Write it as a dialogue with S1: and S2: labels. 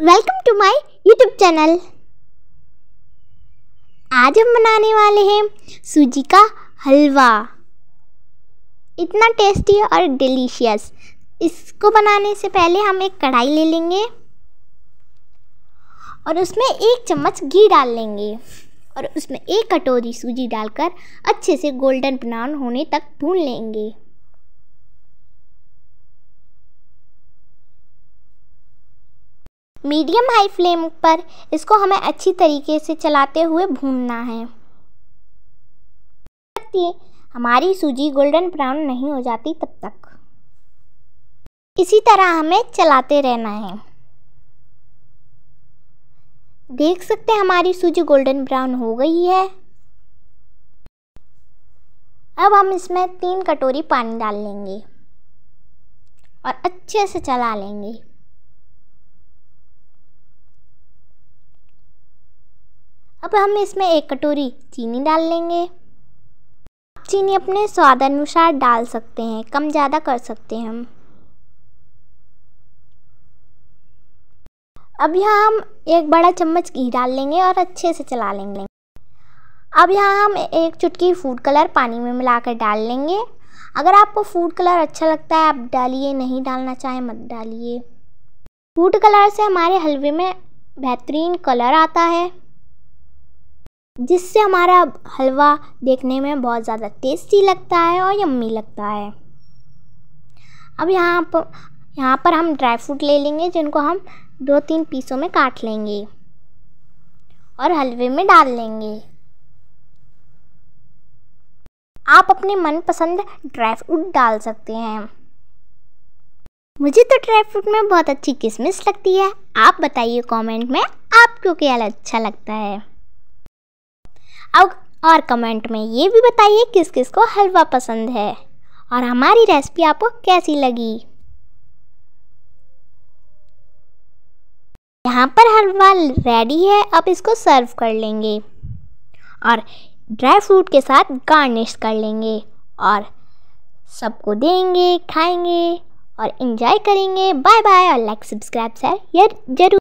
S1: welcome to my YouTube channel आज हम बनाने वाले हैं सूजी का हलवा इतना टेस्टी और डिलीशियस इसको बनाने से पहले हम एक कढ़ाई ले लेंगे और उसमें एक चम्मच घी डाल लेंगे और उसमें एक कटोरी सूजी डालकर अच्छे से गोल्डन ब्राउन होने तक भून लेंगे मीडियम हाई फ्लेम पर इसको हमें अच्छी तरीके से चलाते हुए भूनना है हमारी सूजी गोल्डन ब्राउन नहीं हो जाती तब तक इसी तरह हमें चलाते रहना है देख सकते हैं हमारी सूजी गोल्डन ब्राउन हो गई है अब हम इसमें तीन कटोरी पानी डाल लेंगे और अच्छे से चला लेंगे अब हम इसमें एक कटोरी चीनी डाल लेंगे आप चीनी अपने स्वाद अनुसार डाल सकते हैं कम ज़्यादा कर सकते हैं हम अब यहाँ हम एक बड़ा चम्मच घी डाल लेंगे और अच्छे से चला लेंगे अब यहाँ हम एक चुटकी फूड कलर पानी में मिलाकर डाल लेंगे अगर आपको फूड कलर अच्छा लगता है आप डालिए नहीं डालना चाहें मत डालिए फूड कलर से हमारे हलवे में बेहतरीन कलर आता है जिससे हमारा हलवा देखने में बहुत ज़्यादा टेस्टी लगता है और यम्मी लगता है अब यहाँ पर यहाँ पर हम ड्राई फ्रूट ले लेंगे जिनको हम दो तीन पीसों में काट लेंगे और हलवे में डाल लेंगे आप अपने मनपसंद ड्राई फ्रूट डाल सकते हैं मुझे तो ड्राई फ्रूट में बहुत अच्छी किशमिश लगती है आप बताइए कमेंट में आपको क्या अच्छा लगता है अब और कमेंट में ये भी बताइए किस किस को हलवा पसंद है और हमारी रेसिपी आपको कैसी लगी यहाँ पर हलवा रेडी है अब इसको सर्व कर लेंगे और ड्राई फ्रूट के साथ गार्निश कर लेंगे और सबको देंगे खाएंगे और इन्जॉय करेंगे बाय बाय और लाइक सब्सक्राइब सर जरूर